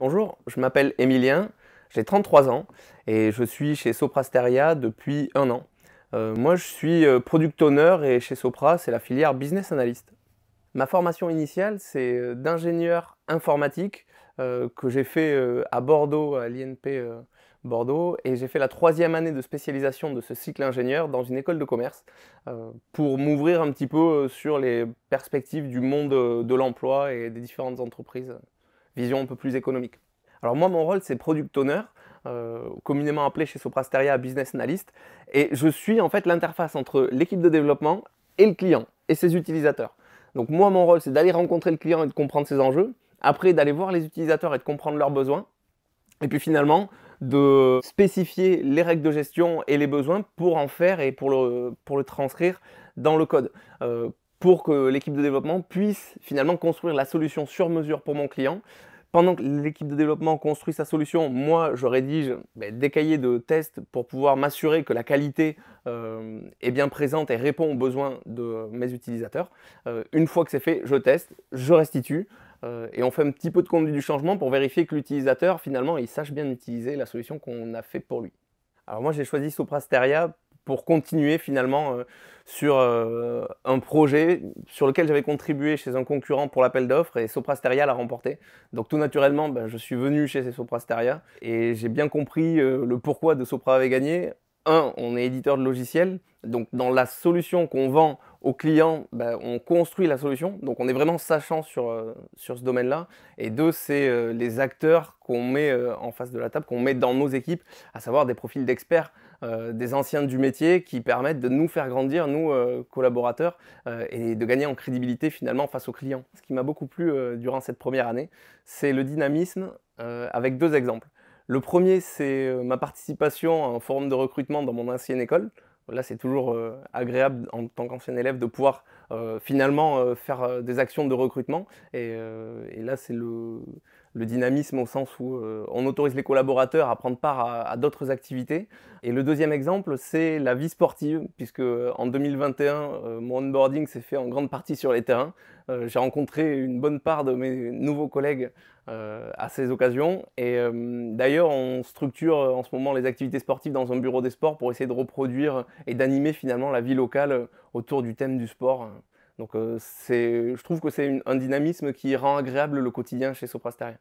Bonjour, je m'appelle Emilien, j'ai 33 ans et je suis chez Soprasteria depuis un an. Euh, moi, je suis euh, product owner et chez Sopra, c'est la filière business analyst. Ma formation initiale, c'est euh, d'ingénieur informatique que j'ai fait à Bordeaux, à l'INP Bordeaux, et j'ai fait la troisième année de spécialisation de ce cycle ingénieur dans une école de commerce pour m'ouvrir un petit peu sur les perspectives du monde de l'emploi et des différentes entreprises vision un peu plus économique. Alors moi, mon rôle, c'est product owner, euh, communément appelé chez Soprasteria business analyst, et je suis en fait l'interface entre l'équipe de développement et le client et ses utilisateurs. Donc moi, mon rôle, c'est d'aller rencontrer le client et de comprendre ses enjeux, après d'aller voir les utilisateurs et de comprendre leurs besoins, et puis finalement de spécifier les règles de gestion et les besoins pour en faire et pour le, pour le transcrire dans le code. Euh, pour que l'équipe de développement puisse finalement construire la solution sur mesure pour mon client pendant que l'équipe de développement construit sa solution, moi je rédige ben, des cahiers de tests pour pouvoir m'assurer que la qualité euh, est bien présente et répond aux besoins de mes utilisateurs. Euh, une fois que c'est fait, je teste, je restitue. Euh, et on fait un petit peu de contenu du changement pour vérifier que l'utilisateur, finalement, il sache bien utiliser la solution qu'on a fait pour lui. Alors moi, j'ai choisi Soprasteria pour continuer finalement euh, sur euh, un projet sur lequel j'avais contribué chez un concurrent pour l'appel d'offres et Steria l'a remporté. Donc tout naturellement, ben, je suis venu chez Sopra Steria et j'ai bien compris euh, le pourquoi de Sopra avait gagné un, on est éditeur de logiciels, donc dans la solution qu'on vend aux clients, bah, on construit la solution, donc on est vraiment sachant sur, euh, sur ce domaine-là. Et deux, c'est euh, les acteurs qu'on met euh, en face de la table, qu'on met dans nos équipes, à savoir des profils d'experts, des anciens du métier qui permettent de nous faire grandir, nous collaborateurs, et de gagner en crédibilité finalement face aux clients. Ce qui m'a beaucoup plu durant cette première année, c'est le dynamisme avec deux exemples. Le premier, c'est euh, ma participation à un forum de recrutement dans mon ancienne école. Là, c'est toujours euh, agréable en tant qu'ancien élève de pouvoir euh, finalement faire des actions de recrutement. et là, c'est le, le dynamisme au sens où euh, on autorise les collaborateurs à prendre part à, d'autres activités. Et le deuxième exemple, c'est la vie sportive, puisque euh, en 2021, euh, mon onboarding s'est fait en grande partie sur les terrains. J'ai rencontré une bonne part de mes nouveaux collègues à ces occasions. Et d'ailleurs, on structure en ce moment les activités sportives dans un bureau des sports pour essayer de reproduire et d'animer finalement la vie locale autour du thème du sport. Donc euh, je trouve que c'est un dynamisme qui rend agréable le quotidien chez Soprasteria.